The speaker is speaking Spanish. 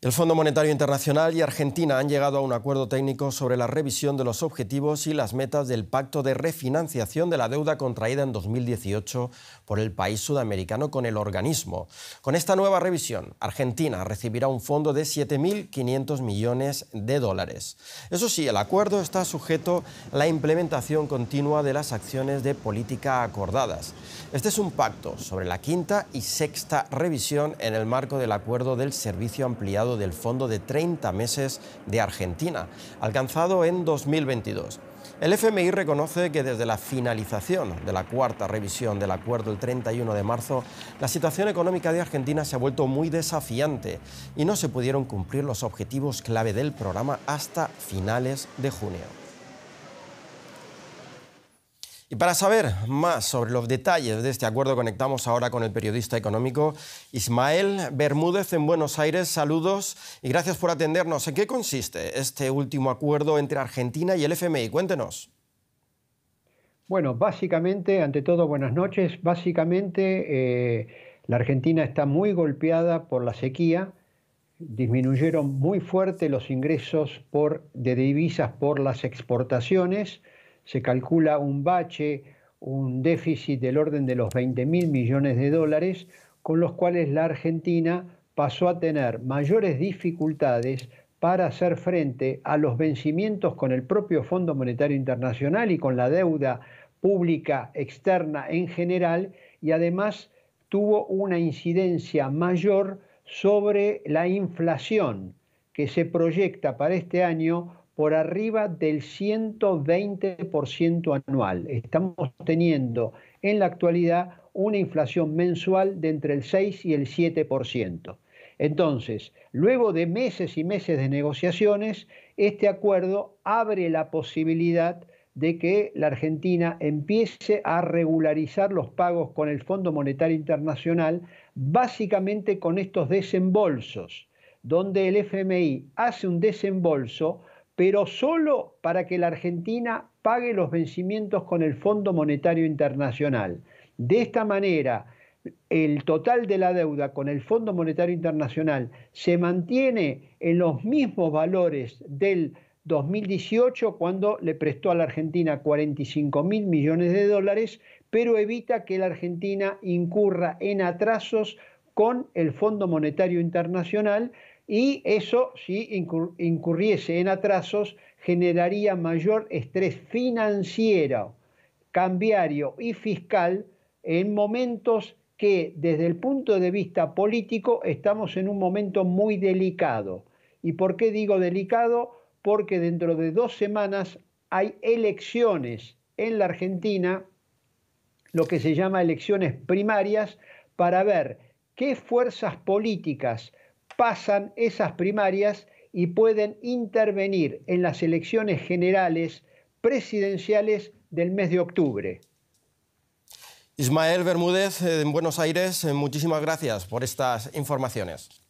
El Fondo Monetario Internacional y Argentina han llegado a un acuerdo técnico sobre la revisión de los objetivos y las metas del Pacto de Refinanciación de la deuda contraída en 2018 por el país sudamericano con el organismo. Con esta nueva revisión, Argentina recibirá un fondo de 7.500 millones de dólares. Eso sí, el acuerdo está sujeto a la implementación continua de las acciones de política acordadas. Este es un pacto sobre la quinta y sexta revisión en el marco del acuerdo del servicio ampliado del fondo de 30 meses de Argentina, alcanzado en 2022. El FMI reconoce que desde la finalización de la cuarta revisión del acuerdo el 31 de marzo, la situación económica de Argentina se ha vuelto muy desafiante y no se pudieron cumplir los objetivos clave del programa hasta finales de junio. Y para saber más sobre los detalles de este acuerdo, conectamos ahora con el periodista económico Ismael Bermúdez en Buenos Aires. Saludos y gracias por atendernos. ¿En qué consiste este último acuerdo entre Argentina y el FMI? Cuéntenos. Bueno, básicamente, ante todo, buenas noches. Básicamente, eh, la Argentina está muy golpeada por la sequía. Disminuyeron muy fuerte los ingresos de divisas por las exportaciones se calcula un bache, un déficit del orden de los 20 mil millones de dólares, con los cuales la Argentina pasó a tener mayores dificultades para hacer frente a los vencimientos con el propio Fondo Monetario Internacional y con la deuda pública externa en general y además tuvo una incidencia mayor sobre la inflación que se proyecta para este año por arriba del 120% anual. Estamos teniendo en la actualidad una inflación mensual de entre el 6 y el 7%. Entonces, luego de meses y meses de negociaciones, este acuerdo abre la posibilidad de que la Argentina empiece a regularizar los pagos con el Fondo Monetario Internacional, básicamente con estos desembolsos, donde el FMI hace un desembolso pero solo para que la Argentina pague los vencimientos con el Fondo Monetario Internacional. De esta manera, el total de la deuda con el Fondo Monetario Internacional se mantiene en los mismos valores del 2018 cuando le prestó a la Argentina 45 mil millones de dólares, pero evita que la Argentina incurra en atrasos con el Fondo Monetario Internacional y eso, si incurriese en atrasos, generaría mayor estrés financiero, cambiario y fiscal en momentos que desde el punto de vista político estamos en un momento muy delicado. ¿Y por qué digo delicado? Porque dentro de dos semanas hay elecciones en la Argentina, lo que se llama elecciones primarias, para ver qué fuerzas políticas pasan esas primarias y pueden intervenir en las elecciones generales presidenciales del mes de octubre. Ismael Bermúdez, eh, en Buenos Aires, eh, muchísimas gracias por estas informaciones.